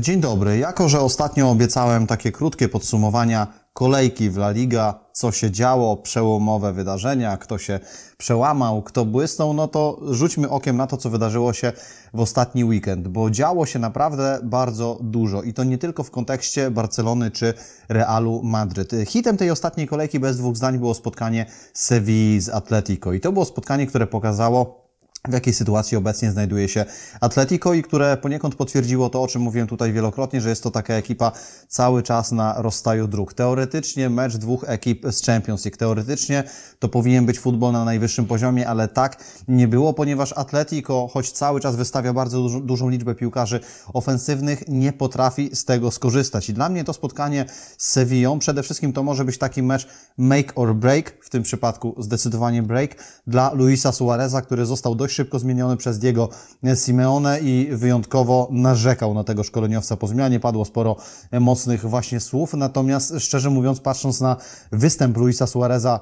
Dzień dobry. Jako, że ostatnio obiecałem takie krótkie podsumowania kolejki w La Liga, co się działo, przełomowe wydarzenia, kto się przełamał, kto błysnął, no to rzućmy okiem na to, co wydarzyło się w ostatni weekend, bo działo się naprawdę bardzo dużo i to nie tylko w kontekście Barcelony czy Realu Madryt. Hitem tej ostatniej kolejki bez dwóch zdań było spotkanie Sevilla z Atletico i to było spotkanie, które pokazało w jakiej sytuacji obecnie znajduje się Atletico i które poniekąd potwierdziło to, o czym mówiłem tutaj wielokrotnie, że jest to taka ekipa cały czas na rozstaju dróg. Teoretycznie mecz dwóch ekip z Champions League, teoretycznie to powinien być futbol na najwyższym poziomie, ale tak nie było, ponieważ Atletico, choć cały czas wystawia bardzo dużą liczbę piłkarzy ofensywnych, nie potrafi z tego skorzystać. I dla mnie to spotkanie z Sevillą, przede wszystkim to może być taki mecz make or break, w tym przypadku zdecydowanie break, dla Luisa Suareza, który został dość szybko zmieniony przez Diego Simeone i wyjątkowo narzekał na tego szkoleniowca po zmianie. Padło sporo mocnych właśnie słów, natomiast szczerze mówiąc, patrząc na występ Luisa Suareza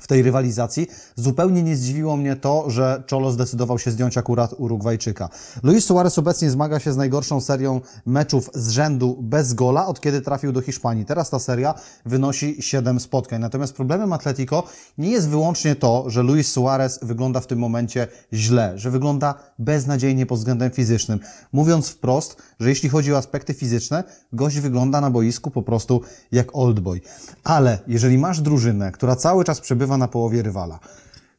w tej rywalizacji. Zupełnie nie zdziwiło mnie to, że Czolo zdecydował się zdjąć akurat Urugwajczyka. Luis Suarez obecnie zmaga się z najgorszą serią meczów z rzędu bez gola, od kiedy trafił do Hiszpanii. Teraz ta seria wynosi 7 spotkań. Natomiast problemem Atletico nie jest wyłącznie to, że Luis Suarez wygląda w tym momencie źle, że wygląda beznadziejnie pod względem fizycznym. Mówiąc wprost, że jeśli chodzi o aspekty fizyczne, gość wygląda na boisku po prostu jak oldboy. Ale jeżeli masz drużynę, która cały czas przebywa na połowie rywala,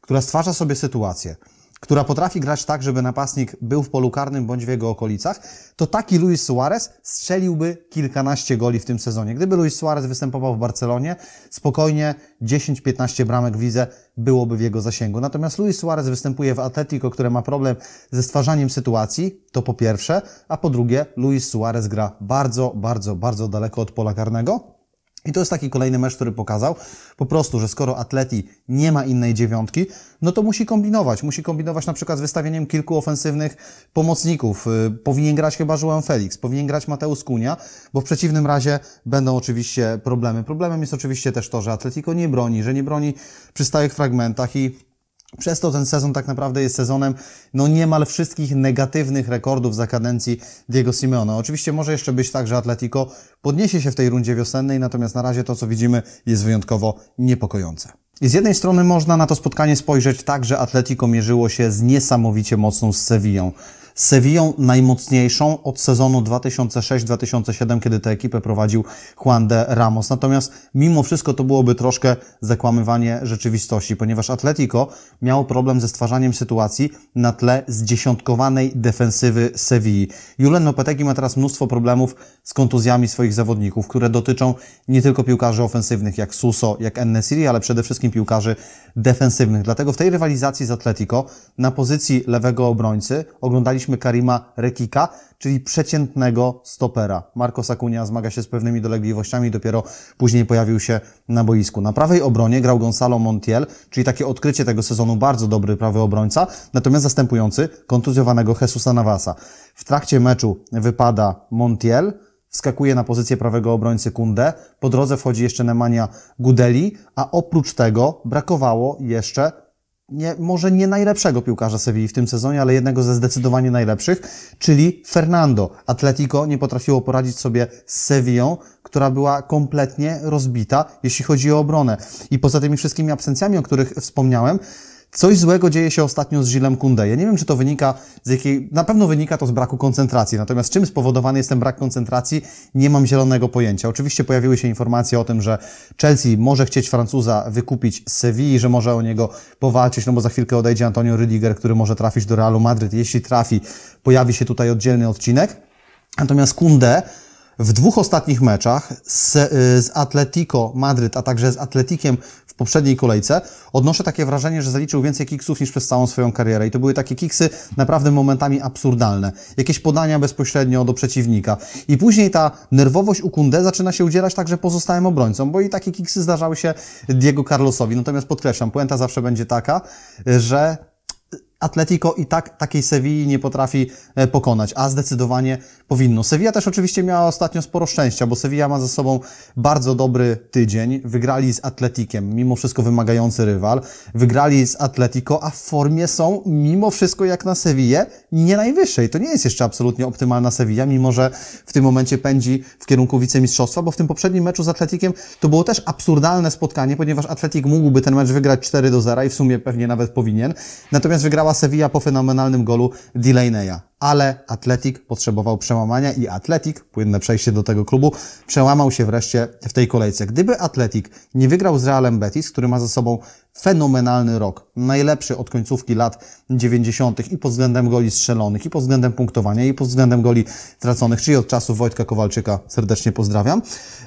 która stwarza sobie sytuację, która potrafi grać tak, żeby napastnik był w polu karnym bądź w jego okolicach, to taki Luis Suarez strzeliłby kilkanaście goli w tym sezonie. Gdyby Luis Suarez występował w Barcelonie, spokojnie 10-15 bramek w lidze byłoby w jego zasięgu. Natomiast Luis Suarez występuje w Atletico, które ma problem ze stwarzaniem sytuacji, to po pierwsze, a po drugie Luis Suarez gra bardzo, bardzo, bardzo daleko od pola karnego i to jest taki kolejny mecz, który pokazał po prostu, że skoro Atleti nie ma innej dziewiątki, no to musi kombinować. Musi kombinować na przykład z wystawieniem kilku ofensywnych pomocników. Y, powinien grać chyba João Felix, powinien grać Mateusz Kunia, bo w przeciwnym razie będą oczywiście problemy. Problemem jest oczywiście też to, że Atletico nie broni, że nie broni przy stałych fragmentach i przez to ten sezon tak naprawdę jest sezonem no niemal wszystkich negatywnych rekordów za kadencji Diego Simeona. Oczywiście może jeszcze być tak, że Atletico podniesie się w tej rundzie wiosennej, natomiast na razie to, co widzimy, jest wyjątkowo niepokojące. I z jednej strony można na to spotkanie spojrzeć tak, że Atletico mierzyło się z niesamowicie mocną z Sevillą. Sewillą najmocniejszą od sezonu 2006-2007, kiedy tę ekipę prowadził Juan de Ramos. Natomiast mimo wszystko to byłoby troszkę zakłamywanie rzeczywistości, ponieważ Atletico miało problem ze stwarzaniem sytuacji na tle zdziesiątkowanej defensywy Sewilli. Julen Lopetegui ma teraz mnóstwo problemów z kontuzjami swoich zawodników, które dotyczą nie tylko piłkarzy ofensywnych jak Suso, jak Ennesiri, ale przede wszystkim piłkarzy defensywnych. Dlatego w tej rywalizacji z Atletico na pozycji lewego obrońcy oglądaliśmy wybraliśmy Karima Rekika, czyli przeciętnego stopera. Marco Sakunia zmaga się z pewnymi dolegliwościami, dopiero później pojawił się na boisku. Na prawej obronie grał Gonzalo Montiel, czyli takie odkrycie tego sezonu, bardzo dobry prawy obrońca, natomiast zastępujący kontuzjowanego Jesusa Navasa. W trakcie meczu wypada Montiel, wskakuje na pozycję prawego obrońcy Kunde, po drodze wchodzi jeszcze Nemanja Gudeli, a oprócz tego brakowało jeszcze nie, może nie najlepszego piłkarza Sewilli w tym sezonie, ale jednego ze zdecydowanie najlepszych, czyli Fernando. Atletico nie potrafiło poradzić sobie z Sewillą, która była kompletnie rozbita, jeśli chodzi o obronę. I poza tymi wszystkimi absencjami, o których wspomniałem, Coś złego dzieje się ostatnio z Gilem Kunde. Ja nie wiem, czy to wynika z jakiej... Na pewno wynika to z braku koncentracji. Natomiast czym spowodowany jest ten brak koncentracji, nie mam zielonego pojęcia. Oczywiście pojawiły się informacje o tym, że Chelsea może chcieć Francuza wykupić z Sewilli, że może o niego powalczyć, no bo za chwilkę odejdzie Antonio Rüdiger, który może trafić do Realu Madryt. Jeśli trafi, pojawi się tutaj oddzielny odcinek. Natomiast Kunde w dwóch ostatnich meczach z, y, z Atletico Madryt, a także z Atletikiem poprzedniej kolejce, odnoszę takie wrażenie, że zaliczył więcej kiksów niż przez całą swoją karierę. I to były takie kiksy naprawdę momentami absurdalne. Jakieś podania bezpośrednio do przeciwnika. I później ta nerwowość u Kunde zaczyna się udzielać także pozostałym obrońcom, bo i takie kiksy zdarzały się Diego Carlosowi. Natomiast podkreślam, puenta zawsze będzie taka, że Atletico i tak takiej Sewilli nie potrafi e, pokonać, a zdecydowanie powinno. Sewilla też oczywiście miała ostatnio sporo szczęścia, bo Sewilla ma za sobą bardzo dobry tydzień. Wygrali z Atletikiem, mimo wszystko wymagający rywal. Wygrali z Atletico, a w formie są mimo wszystko jak na Sewillę nie najwyższej. To nie jest jeszcze absolutnie optymalna Sewilla, mimo że w tym momencie pędzi w kierunku wicemistrzostwa, bo w tym poprzednim meczu z Atletikiem to było też absurdalne spotkanie, ponieważ Atletik mógłby ten mecz wygrać 4 do 0 i w sumie pewnie nawet powinien. Natomiast wygrała wygrała Sevilla po fenomenalnym golu Delaney'a. Ale Atletik potrzebował przełamania i Atletik, płynne przejście do tego klubu, przełamał się wreszcie w tej kolejce. Gdyby Atletik nie wygrał z Realem Betis, który ma za sobą fenomenalny rok, najlepszy od końcówki lat 90. i pod względem goli strzelonych, i pod względem punktowania, i pod względem goli traconych, czyli od czasu Wojtka Kowalczyka serdecznie pozdrawiam.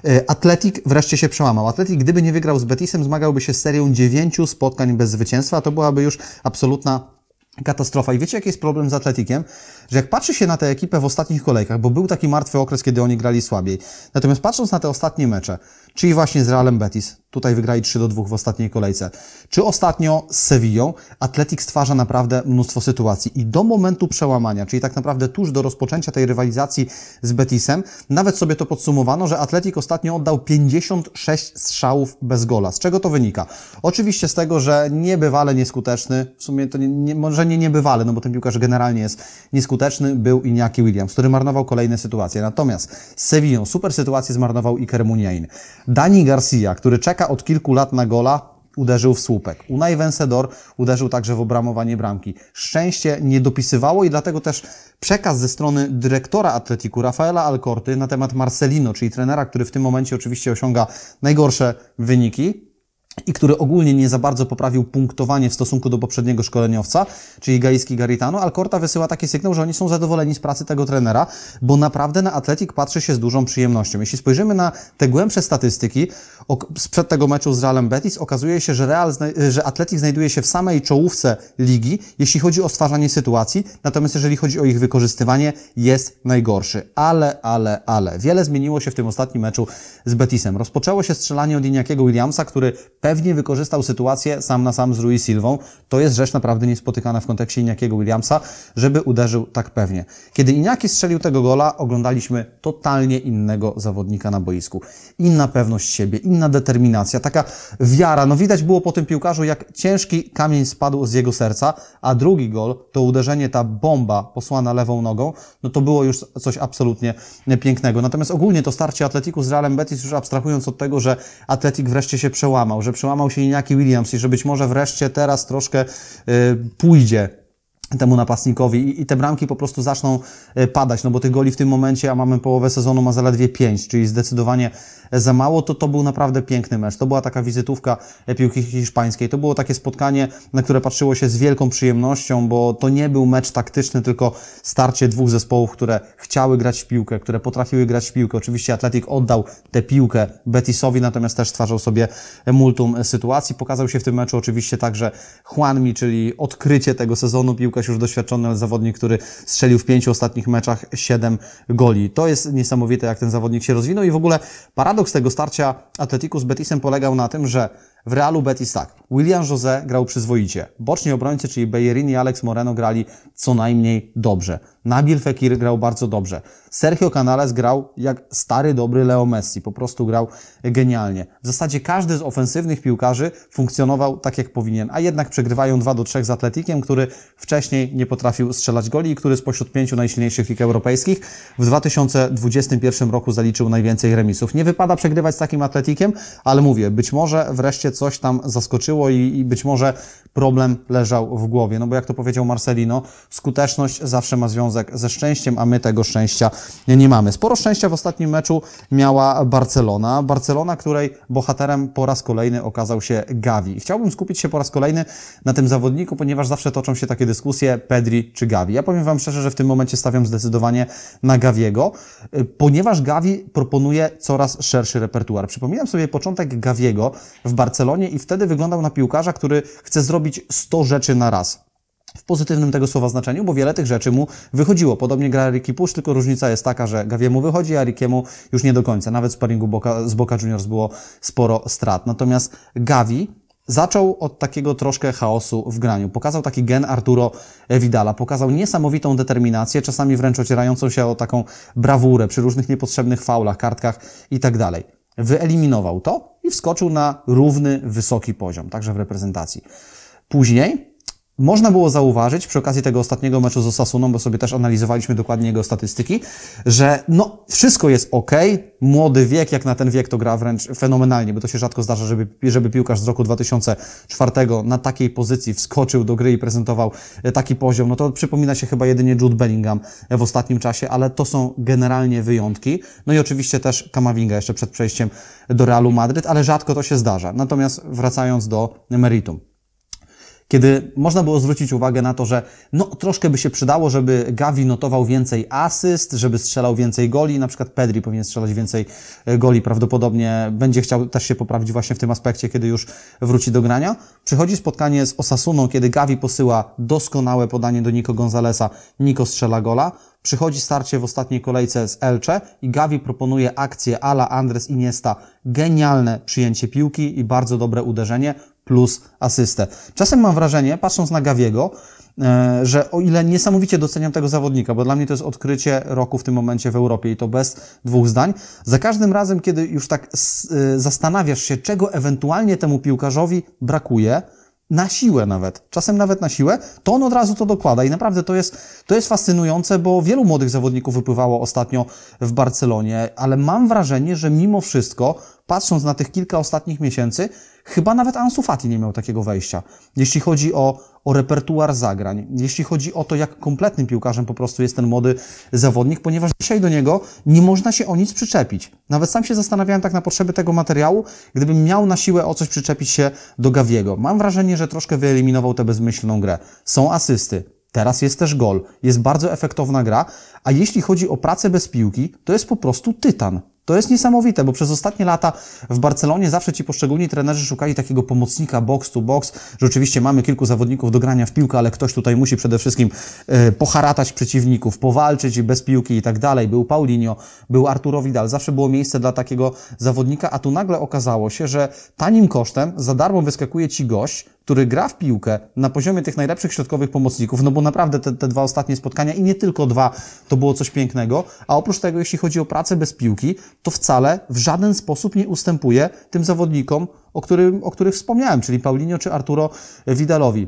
E, Atletik wreszcie się przełamał. Atletik, gdyby nie wygrał z Betisem, zmagałby się z serią dziewięciu spotkań bez zwycięstwa, a to byłaby już absolutna katastrofa. I wiecie, jaki jest problem z Atletikiem? że jak patrzy się na tę ekipę w ostatnich kolejkach, bo był taki martwy okres, kiedy oni grali słabiej, natomiast patrząc na te ostatnie mecze, czyli właśnie z Realem Betis, tutaj wygrali 3 do 2 w ostatniej kolejce, czy ostatnio z Sevillą, Atletik stwarza naprawdę mnóstwo sytuacji i do momentu przełamania, czyli tak naprawdę tuż do rozpoczęcia tej rywalizacji z Betisem, nawet sobie to podsumowano, że Atletik ostatnio oddał 56 strzałów bez gola. Z czego to wynika? Oczywiście z tego, że niebywale nieskuteczny, w sumie to nie, nie, może nie niebywale, no bo ten piłkarz generalnie jest nieskuteczny, skuteczny był Iniaki Williams, który marnował kolejne sytuacje. Natomiast z Sevillą super sytuację zmarnował Iker Muniain. Dani Garcia, który czeka od kilku lat na gola, uderzył w słupek. Unai Vencedor uderzył także w obramowanie bramki. Szczęście nie dopisywało i dlatego też przekaz ze strony dyrektora Atletiku Rafaela Alcorty na temat Marcelino, czyli trenera, który w tym momencie oczywiście osiąga najgorsze wyniki, i który ogólnie nie za bardzo poprawił punktowanie w stosunku do poprzedniego szkoleniowca, czyli Gański Garitano, Alcorta wysyła taki sygnał, że oni są zadowoleni z pracy tego trenera, bo naprawdę na Atletik patrzy się z dużą przyjemnością. Jeśli spojrzymy na te głębsze statystyki sprzed tego meczu z Realem Betis, okazuje się, że, Real, że Atletik znajduje się w samej czołówce ligi, jeśli chodzi o stwarzanie sytuacji, natomiast jeżeli chodzi o ich wykorzystywanie, jest najgorszy. Ale, ale, ale. Wiele zmieniło się w tym ostatnim meczu z Betisem. Rozpoczęło się strzelanie od Iniakiego Williamsa, który Pewnie wykorzystał sytuację sam na sam z Rui Silvą. To jest rzecz naprawdę niespotykana w kontekście Iniakiego Williamsa, żeby uderzył tak pewnie. Kiedy Iniaki strzelił tego gola, oglądaliśmy totalnie innego zawodnika na boisku. Inna pewność siebie, inna determinacja, taka wiara. No widać było po tym piłkarzu, jak ciężki kamień spadł z jego serca, a drugi gol, to uderzenie, ta bomba posłana lewą nogą, no to było już coś absolutnie pięknego. Natomiast ogólnie to starcie Atletiku z Realem Betis, już abstrahując od tego, że Atletik wreszcie się przełamał, że przełamał się Inaki Williams i że być może wreszcie teraz troszkę y, pójdzie temu napastnikowi I, te bramki po prostu zaczną e, padać, no bo tych goli w tym momencie, a mamy połowę sezonu, ma zaledwie pięć, czyli zdecydowanie za mało, to to był naprawdę piękny mecz. To była taka wizytówka e, piłki hiszpańskiej. To było takie spotkanie, na które patrzyło się z wielką przyjemnością, bo to nie był mecz taktyczny, tylko starcie dwóch zespołów, które chciały grać w piłkę, które potrafiły grać w piłkę. Oczywiście Atletik oddał tę piłkę Betisowi, natomiast też stwarzał sobie multum sytuacji. Pokazał się w tym meczu oczywiście także Juanmi, czyli odkrycie tego sezonu piłki piłkarz już doświadczony, zawodnik, który strzelił w pięciu ostatnich meczach siedem goli. To jest niesamowite, jak ten zawodnik się rozwinął i w ogóle paradoks tego starcia Atletiku z Betisem polegał na tym, że w Realu Betis tak. William José grał przyzwoicie. Boczni obrońcy, czyli Bejerini i Alex Moreno grali co najmniej dobrze. Nabil Fekir grał bardzo dobrze. Sergio Canales grał jak stary, dobry Leo Messi. Po prostu grał genialnie. W zasadzie każdy z ofensywnych piłkarzy funkcjonował tak jak powinien, a jednak przegrywają 2 do 3 z Atletikiem, który wcześniej nie potrafił strzelać goli i który spośród pięciu najsilniejszych lig europejskich w 2021 roku zaliczył najwięcej remisów. Nie wypada przegrywać z takim Atletikiem, ale mówię, być może wreszcie coś tam zaskoczyło i, i być może problem leżał w głowie. No bo jak to powiedział Marcelino, skuteczność zawsze ma związek ze szczęściem, a my tego szczęścia nie mamy. Sporo szczęścia w ostatnim meczu miała Barcelona. Barcelona, której bohaterem po raz kolejny okazał się Gavi. Chciałbym skupić się po raz kolejny na tym zawodniku, ponieważ zawsze toczą się takie dyskusje Pedri czy Gavi. Ja powiem Wam szczerze, że w tym momencie stawiam zdecydowanie na Gaviego, ponieważ Gavi proponuje coraz szerszy repertuar. Przypominam sobie początek Gaviego w Barcelonie Barcelonie i wtedy wyglądał na piłkarza, który chce zrobić 100 rzeczy na raz w pozytywnym tego słowa znaczeniu, bo wiele tych rzeczy mu wychodziło. Podobnie gra Ricky Push, tylko różnica jest taka, że Gawiemu wychodzi, a Rikiemu już nie do końca. Nawet w sparingu Boca, z Boca Juniors było sporo strat. Natomiast Gavi zaczął od takiego troszkę chaosu w graniu. Pokazał taki gen Arturo Vidala, pokazał niesamowitą determinację, czasami wręcz ocierającą się o taką brawurę przy różnych niepotrzebnych faulach, kartkach i tak dalej wyeliminował to i wskoczył na równy, wysoki poziom, także w reprezentacji. Później można było zauważyć przy okazji tego ostatniego meczu z Osasuną, bo sobie też analizowaliśmy dokładnie jego statystyki, że no, wszystko jest ok. Młody wiek, jak na ten wiek, to gra wręcz fenomenalnie, bo to się rzadko zdarza, żeby, żeby piłkarz z roku 2004 na takiej pozycji wskoczył do gry i prezentował e, taki poziom. No to przypomina się chyba jedynie Jude Bellingham e, w ostatnim czasie, ale to są generalnie wyjątki. No i oczywiście też Kamavinga jeszcze przed przejściem do Realu Madryt, ale rzadko to się zdarza. Natomiast wracając do meritum kiedy można było zwrócić uwagę na to, że no troszkę by się przydało, żeby Gavi notował więcej asyst, żeby strzelał więcej goli, na przykład Pedri powinien strzelać więcej e, goli, prawdopodobnie będzie chciał też się poprawić właśnie w tym aspekcie, kiedy już wróci do grania. Przychodzi spotkanie z Osasuną, kiedy Gavi posyła doskonałe podanie do Nico Gonzalesa, Nico strzela gola, Przychodzi starcie w ostatniej kolejce z Elcze i Gavi proponuje akcję ala Andres Iniesta. Genialne przyjęcie piłki i bardzo dobre uderzenie plus asystę. Czasem mam wrażenie, patrząc na Gawiego, e, że o ile niesamowicie doceniam tego zawodnika, bo dla mnie to jest odkrycie roku w tym momencie w Europie i to bez dwóch zdań, za każdym razem, kiedy już tak e, zastanawiasz się, czego ewentualnie temu piłkarzowi brakuje, na siłę nawet, czasem nawet na siłę, to on od razu to dokłada i naprawdę to jest, to jest fascynujące, bo wielu młodych zawodników wypływało ostatnio w Barcelonie, ale mam wrażenie, że mimo wszystko, patrząc na tych kilka ostatnich miesięcy, Chyba nawet Ansu Fati nie miał takiego wejścia. Jeśli chodzi o, o repertuar zagrań, jeśli chodzi o to, jak kompletnym piłkarzem po prostu jest ten młody zawodnik, ponieważ dzisiaj do niego nie można się o nic przyczepić. Nawet sam się zastanawiałem tak na potrzeby tego materiału, gdybym miał na siłę o coś przyczepić się do Gawiego. Mam wrażenie, że troszkę wyeliminował tę bezmyślną grę. Są asysty, Teraz jest też gol. Jest bardzo efektowna gra. A jeśli chodzi o pracę bez piłki, to jest po prostu tytan. To jest niesamowite, bo przez ostatnie lata w Barcelonie zawsze ci poszczególni trenerzy szukali takiego pomocnika box to box. Rzeczywiście mamy kilku zawodników do grania w piłkę, ale ktoś tutaj musi przede wszystkim e, poharatać przeciwników, powalczyć bez piłki i tak dalej. Był Paulinho, był Arturo Vidal, zawsze było miejsce dla takiego zawodnika, a tu nagle okazało się, że tanim kosztem za darmo wyskakuje ci gość, który gra w piłkę na poziomie tych najlepszych środkowych pomocników, no bo naprawdę te, te dwa ostatnie spotkania i nie tylko dwa, to było coś pięknego, a oprócz tego, jeśli chodzi o pracę bez piłki, to wcale w żaden sposób nie ustępuje tym zawodnikom, o, którym, o których wspomniałem, czyli Paulinio czy Arturo Vidalowi.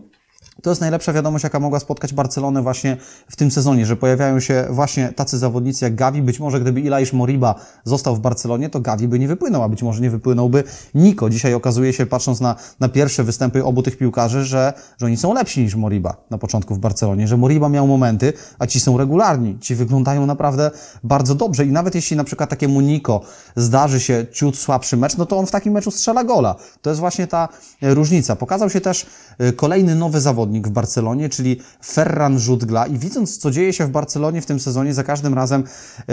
To jest najlepsza wiadomość, jaka mogła spotkać Barcelonę właśnie w tym sezonie, że pojawiają się właśnie tacy zawodnicy jak Gavi. Być może gdyby Ilaish Moriba został w Barcelonie, to Gavi by nie wypłynął, a być może nie wypłynąłby Niko. Dzisiaj okazuje się, patrząc na, na pierwsze występy obu tych piłkarzy, że, że oni są lepsi niż Moriba na początku w Barcelonie, że Moriba miał momenty, a ci są regularni, ci wyglądają naprawdę bardzo dobrze i nawet jeśli na przykład takiemu Niko zdarzy się ciut słabszy mecz, no to on w takim meczu strzela gola. To jest właśnie ta e, różnica. Pokazał się też e, kolejny nowy zawodnik, zawodnik w Barcelonie, czyli Ferran Żudgla. I widząc, co dzieje się w Barcelonie w tym sezonie, za każdym razem e,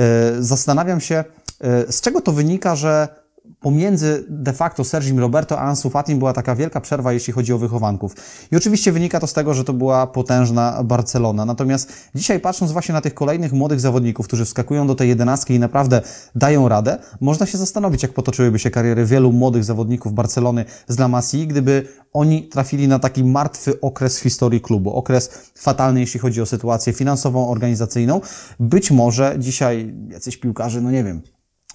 zastanawiam się, e, z czego to wynika, że pomiędzy de facto Sergim Roberto a Ansu Fatim była taka wielka przerwa, jeśli chodzi o wychowanków. I oczywiście wynika to z tego, że to była potężna Barcelona. Natomiast dzisiaj patrząc właśnie na tych kolejnych młodych zawodników, którzy wskakują do tej jedenastki i naprawdę dają radę, można się zastanowić, jak potoczyłyby się kariery wielu młodych zawodników Barcelony z La Masii, gdyby oni trafili na taki martwy okres w historii klubu, okres fatalny, jeśli chodzi o sytuację finansową, organizacyjną. Być może dzisiaj jacyś piłkarze, no nie wiem,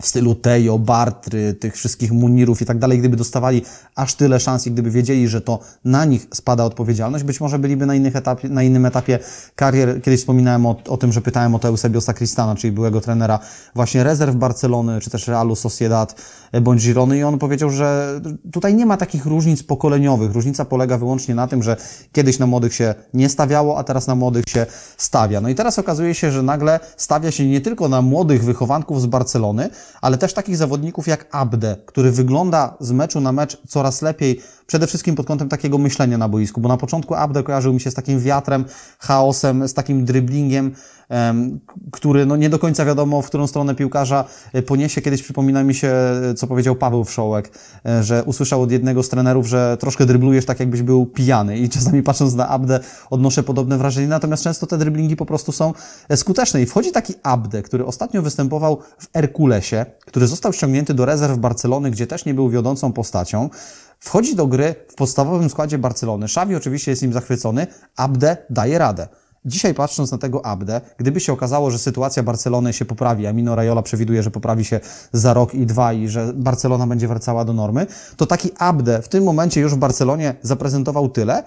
w stylu Tejo, Bartry, tych wszystkich Munirów i tak dalej, gdyby dostawali aż tyle szans i gdyby wiedzieli, że to na nich spada odpowiedzialność, być może byliby na, innych etapie, na innym etapie karier. Kiedyś wspominałem o, o tym, że pytałem o to Eusebio Sacristana, czyli byłego trenera właśnie rezerw Barcelony, czy też Realu Sociedad bądź Girony i on powiedział, że tutaj nie ma takich różnic pokoleniowych. Różnica polega wyłącznie na tym, że kiedyś na młodych się nie stawiało, a teraz na młodych się stawia. No i teraz okazuje się, że nagle stawia się nie tylko na młodych wychowanków z Barcelony, ale też takich zawodników jak Abde, który wygląda z meczu na mecz coraz lepiej, Przede wszystkim pod kątem takiego myślenia na boisku, bo na początku Abde kojarzył mi się z takim wiatrem, chaosem, z takim driblingiem, który no nie do końca wiadomo, w którą stronę piłkarza e, poniesie. Kiedyś przypomina mi się, e, co powiedział Paweł Wszołek, e, że usłyszał od jednego z trenerów, że troszkę dryblujesz tak, jakbyś był pijany i czasami patrząc na Abde odnoszę podobne wrażenie, natomiast często te dryblingi po prostu są skuteczne i wchodzi taki Abde, który ostatnio występował w Herkulesie, który został ściągnięty do rezerw Barcelony, gdzie też nie był wiodącą postacią. Wchodzi do gry w podstawowym składzie Barcelony. Xavi oczywiście jest nim zachwycony, Abde daje radę. Dzisiaj patrząc na tego Abde, gdyby się okazało, że sytuacja Barcelony się poprawi, a Mino Raiola przewiduje, że poprawi się za rok i dwa i że Barcelona będzie wracała do normy, to taki Abde w tym momencie już w Barcelonie zaprezentował tyle,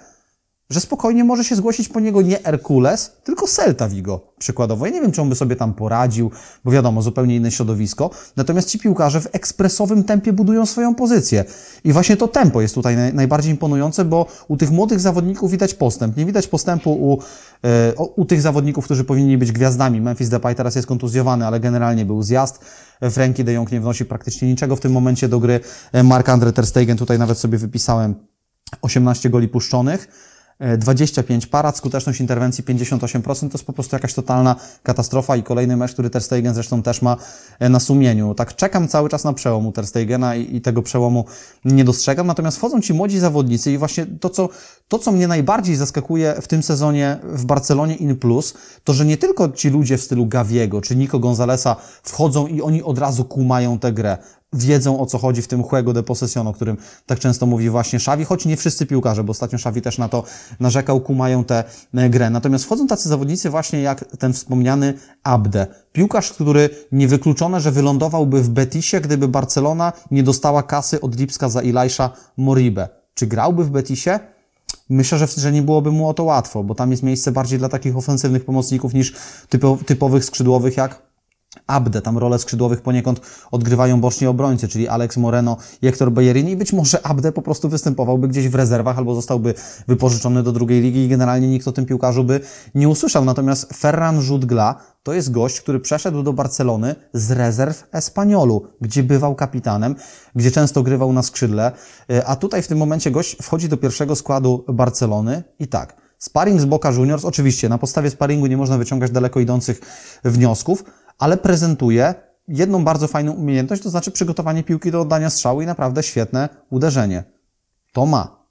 że spokojnie może się zgłosić po niego nie Herkules, tylko Celta Vigo przykładowo. Ja nie wiem, czy on by sobie tam poradził, bo wiadomo, zupełnie inne środowisko. Natomiast ci piłkarze w ekspresowym tempie budują swoją pozycję. I właśnie to tempo jest tutaj naj, najbardziej imponujące, bo u tych młodych zawodników widać postęp. Nie widać postępu u, e, u tych zawodników, którzy powinni być gwiazdami. Memphis Depay teraz jest kontuzjowany, ale generalnie był zjazd. Frankie de Jong nie wnosi praktycznie niczego w tym momencie do gry. E, Mark Andre Ter Stegen tutaj nawet sobie wypisałem 18 goli puszczonych. 25 e, parat, skuteczność interwencji 58%, to jest po prostu jakaś totalna katastrofa i kolejny mecz, który Ter Stegen zresztą też ma e, na sumieniu. Tak czekam cały czas na przełomu Ter Stegena i, i tego przełomu nie dostrzegam, natomiast wchodzą ci młodzi zawodnicy i właśnie to co, to, co mnie najbardziej zaskakuje w tym sezonie w Barcelonie in plus, to, że nie tylko ci ludzie w stylu Gaviego czy Nico Gonzalesa wchodzą i oni od razu kumają tę grę wiedzą o co chodzi w tym Juego de Posesión, o którym tak często mówi właśnie Szawi, choć nie wszyscy piłkarze, bo ostatnio Szawi też na to narzekał, kumają tę e, grę. Natomiast wchodzą tacy zawodnicy właśnie jak ten wspomniany Abde. Piłkarz, który niewykluczone, że wylądowałby w Betisie, gdyby Barcelona nie dostała kasy od Lipska za Ilajsza Moribę. Czy grałby w Betisie? Myślę, że, że nie byłoby mu o to łatwo, bo tam jest miejsce bardziej dla takich ofensywnych pomocników niż typo, typowych skrzydłowych jak Abde, tam rolę skrzydłowych poniekąd odgrywają boczni obrońcy, czyli Alex Moreno Hector Bellerin i być może Abde po prostu występowałby gdzieś w rezerwach albo zostałby wypożyczony do drugiej ligi i generalnie nikt o tym piłkarzu by nie usłyszał. Natomiast Ferran Żudgla to jest gość, który przeszedł do Barcelony z rezerw Espaniolu, gdzie bywał kapitanem, gdzie często grywał na skrzydle, e, a tutaj w tym momencie gość wchodzi do pierwszego składu Barcelony i tak, sparring z Boca Juniors, oczywiście na podstawie sparingu nie można wyciągać daleko idących wniosków, ale prezentuje jedną bardzo fajną umiejętność, to znaczy przygotowanie piłki do oddania strzału i naprawdę świetne uderzenie. To ma.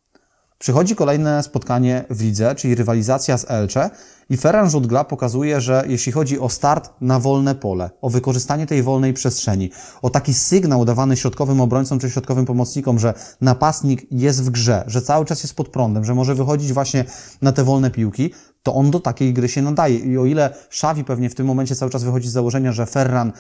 Przychodzi kolejne spotkanie w lidze, czyli rywalizacja z Elcze i Ferran Żudgla pokazuje, że jeśli chodzi o start na wolne pole, o wykorzystanie tej wolnej przestrzeni, o taki sygnał dawany środkowym obrońcom czy środkowym pomocnikom, że napastnik jest w grze, że cały czas jest pod prądem, że może wychodzić właśnie na te wolne piłki, to on do takiej gry się nadaje. I o ile Szawi pewnie w tym momencie cały czas wychodzi z założenia, że Ferran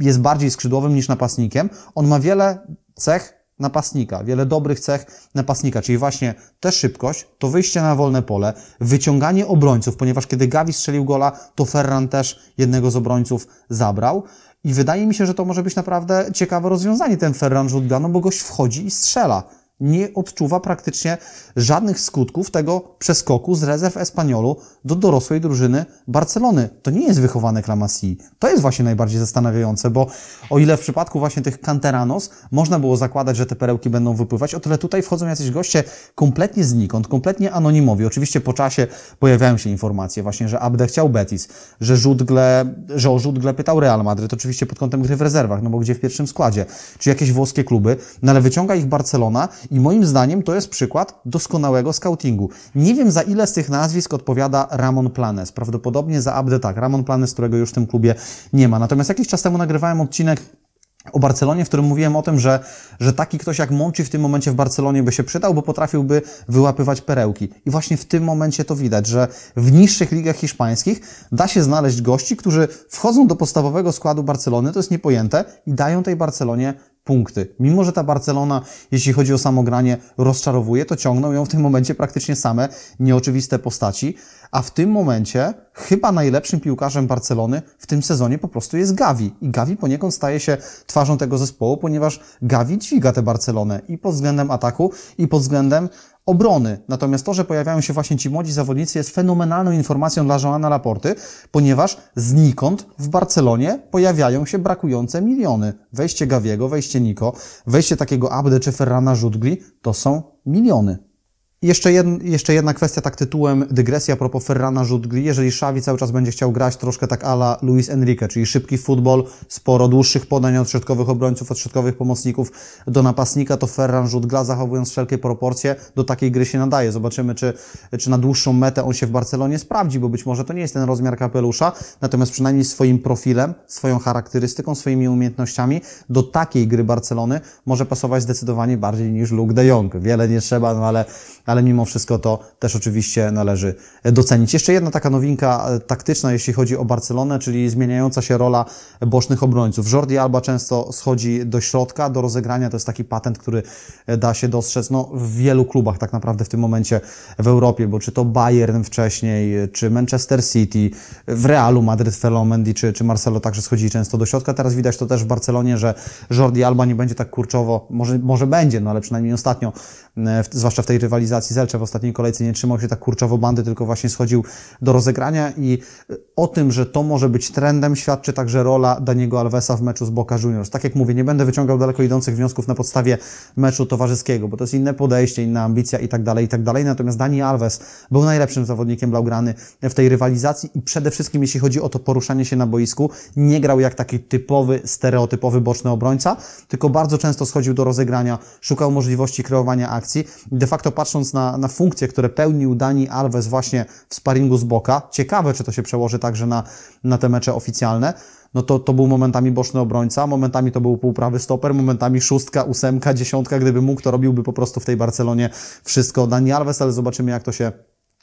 jest bardziej skrzydłowym niż napastnikiem, on ma wiele cech napastnika, wiele dobrych cech napastnika, czyli właśnie tę szybkość, to wyjście na wolne pole, wyciąganie obrońców, ponieważ kiedy Gavi strzelił gola, to Ferran też jednego z obrońców zabrał. I wydaje mi się, że to może być naprawdę ciekawe rozwiązanie, ten Ferran Rzutga, no bo gość wchodzi i strzela nie odczuwa praktycznie żadnych skutków tego przeskoku z rezerw Espaniolu do dorosłej drużyny Barcelony. To nie jest wychowane Klamasii. To jest właśnie najbardziej zastanawiające, bo o ile w przypadku właśnie tych Canteranos można było zakładać, że te perełki będą wypływać, o tyle tutaj wchodzą jacyś goście kompletnie znikąd, kompletnie anonimowi. Oczywiście po czasie pojawiają się informacje właśnie, że Abde chciał Betis, że, żudgle, że o żudgle pytał Real Madryt, oczywiście pod kątem gry w rezerwach, no bo gdzie w pierwszym składzie, czy jakieś włoskie kluby, no ale wyciąga ich Barcelona i moim zdaniem to jest przykład doskonałego scoutingu. Nie wiem za ile z tych nazwisk odpowiada Ramon Planes. Prawdopodobnie za Abde tak. Ramon Planes, którego już w tym klubie nie ma. Natomiast jakiś czas temu nagrywałem odcinek o Barcelonie, w którym mówiłem o tym, że, że taki ktoś jak Monchi w tym momencie w Barcelonie by się przydał, bo potrafiłby wyłapywać perełki. I właśnie w tym momencie to widać, że w niższych ligach hiszpańskich da się znaleźć gości, którzy wchodzą do podstawowego składu Barcelony, to jest niepojęte, i dają tej Barcelonie punkty. Mimo, że ta Barcelona, jeśli chodzi o samogranie, rozczarowuje, to ciągną ją w tym momencie praktycznie same nieoczywiste postaci a w tym momencie chyba najlepszym piłkarzem Barcelony w tym sezonie po prostu jest Gavi. I Gavi poniekąd staje się twarzą tego zespołu, ponieważ Gavi dźwiga tę Barcelonę i pod względem ataku, i pod względem obrony. Natomiast to, że pojawiają się właśnie ci młodzi zawodnicy jest fenomenalną informacją dla Joana Laporty, ponieważ znikąd w Barcelonie pojawiają się brakujące miliony. Wejście Gaviego, wejście Niko, wejście takiego Abde czy Ferrana Żudgli to są miliony. Jeszcze, jed, jeszcze jedna kwestia, tak tytułem dygresja a propos Ferrana Rzutgli. Jeżeli Szawi cały czas będzie chciał grać troszkę tak ala Luis Enrique, czyli szybki futbol, sporo dłuższych podań od środkowych obrońców, od środkowych pomocników do napastnika, to Ferran Rzutgla zachowując wszelkie proporcje do takiej gry się nadaje. Zobaczymy, czy, czy na dłuższą metę on się w Barcelonie sprawdzi, bo być może to nie jest ten rozmiar kapelusza, natomiast przynajmniej swoim profilem, swoją charakterystyką, swoimi umiejętnościami do takiej gry Barcelony może pasować zdecydowanie bardziej niż Luke de Jong. Wiele nie trzeba, no ale ale mimo wszystko to też oczywiście należy docenić. Jeszcze jedna taka nowinka e, taktyczna, jeśli chodzi o Barcelonę, czyli zmieniająca się rola bocznych obrońców. Jordi Alba często schodzi do środka, do rozegrania, to jest taki patent, który e, da się dostrzec no, w wielu klubach tak naprawdę w tym momencie w Europie, bo czy to Bayern wcześniej, e, czy Manchester City, w Realu Madryt Felomendi, czy, czy Marcelo także schodzi często do środka. Teraz widać to też w Barcelonie, że Jordi Alba nie będzie tak kurczowo, może, może będzie, no ale przynajmniej ostatnio, zwłaszcza w tej rywalizacji likwidacji w ostatniej kolejce nie trzymał się tak kurczowo bandy, tylko właśnie schodził do rozegrania i y, o tym, że to może być trendem świadczy także rola Daniego Alvesa w meczu z Boca Juniors. Tak jak mówię, nie będę wyciągał daleko idących wniosków na podstawie meczu towarzyskiego, bo to jest inne podejście, inna ambicja i tak dalej, i tak dalej. Natomiast Dani Alves był najlepszym zawodnikiem Blaugrany w tej rywalizacji i przede wszystkim jeśli chodzi o to poruszanie się na boisku, nie grał jak taki typowy, stereotypowy boczny obrońca, tylko bardzo często schodził do rozegrania, szukał możliwości kreowania akcji. De facto patrząc patrząc na, na funkcje, które pełnił Dani Alves właśnie w sparingu z boka, ciekawe czy to się przełoży także na, na te mecze oficjalne, no to, to był momentami boczny obrońca, momentami to był półprawy stoper, momentami szóstka, ósemka, dziesiątka, gdyby mógł, to robiłby po prostu w tej Barcelonie wszystko Dani Alves, ale zobaczymy jak to się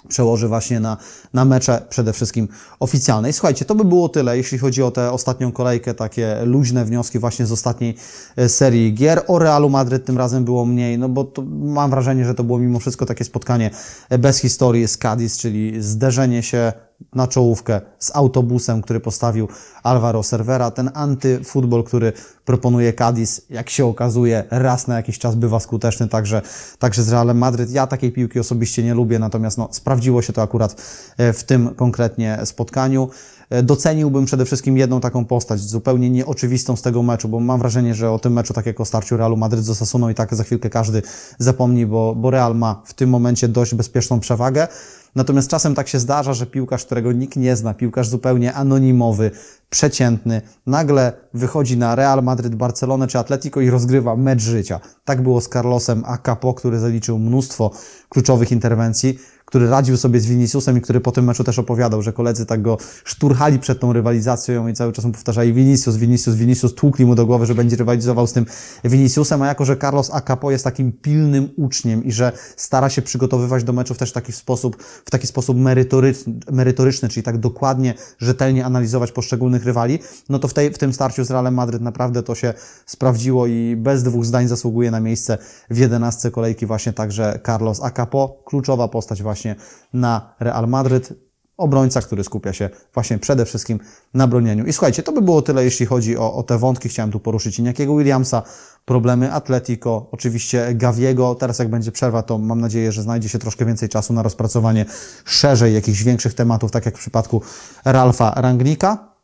przełoży właśnie na, na mecze przede wszystkim oficjalne. I słuchajcie, to by było tyle, jeśli chodzi o tę ostatnią kolejkę, takie luźne wnioski właśnie z ostatniej e, serii gier. O Realu Madryt tym razem było mniej, no bo to, mam wrażenie, że to było mimo wszystko takie spotkanie e, bez historii z Cadiz, czyli zderzenie się na czołówkę z autobusem, który postawił Alvaro Servera. Ten antyfutbol, który proponuje Cadiz, jak się okazuje, raz na jakiś czas bywa skuteczny, także, także z Realem Madryt. Ja takiej piłki osobiście nie lubię, natomiast no, sprawdziło się to akurat e, w tym konkretnie spotkaniu. E, doceniłbym przede wszystkim jedną taką postać, zupełnie nieoczywistą z tego meczu, bo mam wrażenie, że o tym meczu, tak jak o starciu Realu Madryt z Osasuną i tak za chwilkę każdy zapomni, bo, bo Real ma w tym momencie dość bezpieczną przewagę. Natomiast czasem tak się zdarza, że piłkarz, którego nikt nie zna, piłkarz zupełnie anonimowy, przeciętny, nagle wychodzi na Real Madryt, Barcelonę czy Atletico i rozgrywa mecz życia. Tak było z Carlosem Acapo, który zaliczył mnóstwo kluczowych interwencji, który radził sobie z Viniciusem i który po tym meczu też opowiadał, że koledzy tak go szturchali przed tą rywalizacją i cały czas mu powtarzali Vinicius, Vinicius, Vinicius, tłukli mu do głowy, że będzie rywalizował z tym Viniciusem, a jako, że Carlos Acapo jest takim pilnym uczniem i że stara się przygotowywać do meczów też taki w sposób, w taki sposób merytoryczny, merytoryczny czyli tak dokładnie, rzetelnie analizować poszczególne głównych rywali, no to w, tej, w tym starciu z Realem Madryt naprawdę to się sprawdziło i bez dwóch zdań zasługuje na miejsce w 11 kolejki właśnie także Carlos Acapo, kluczowa postać właśnie na Real Madryt obrońca, który skupia się właśnie przede wszystkim na bronieniu. I słuchajcie, to by było tyle, jeśli chodzi o, o te wątki. Chciałem tu poruszyć Iniakiego Williamsa, problemy Atletico, oczywiście Gaviego. Teraz jak będzie przerwa, to mam nadzieję, że znajdzie się troszkę więcej czasu na rozpracowanie szerzej jakichś większych tematów, tak jak w przypadku Ralfa Rangnika.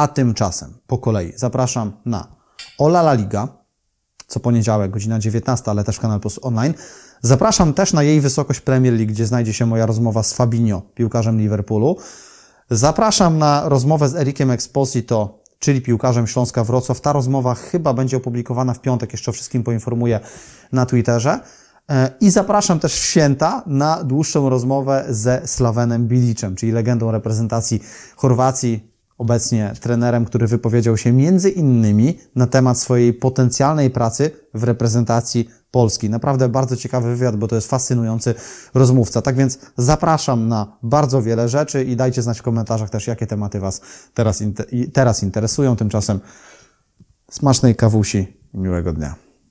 A tymczasem po kolei zapraszam na Ola La Liga, co poniedziałek, godzina 19, ale też Kanal Plus Online. Zapraszam też na jej wysokość Premier League, gdzie znajdzie się moja rozmowa z Fabinho, piłkarzem Liverpoolu. Zapraszam na rozmowę z Erikiem Exposito, czyli piłkarzem Śląska Wrocław. Ta rozmowa chyba będzie opublikowana w piątek, jeszcze wszystkim poinformuję na Twitterze. E, I zapraszam też w święta na dłuższą rozmowę ze Slavenem Biliczem, czyli legendą reprezentacji Chorwacji, obecnie trenerem, który wypowiedział się między innymi na temat swojej potencjalnej pracy w reprezentacji Polski. Naprawdę bardzo ciekawy wywiad, bo to jest fascynujący rozmówca. Tak więc zapraszam na bardzo wiele rzeczy i dajcie znać w komentarzach też, jakie tematy Was teraz, inter teraz interesują. Tymczasem smacznej kawusi i miłego dnia.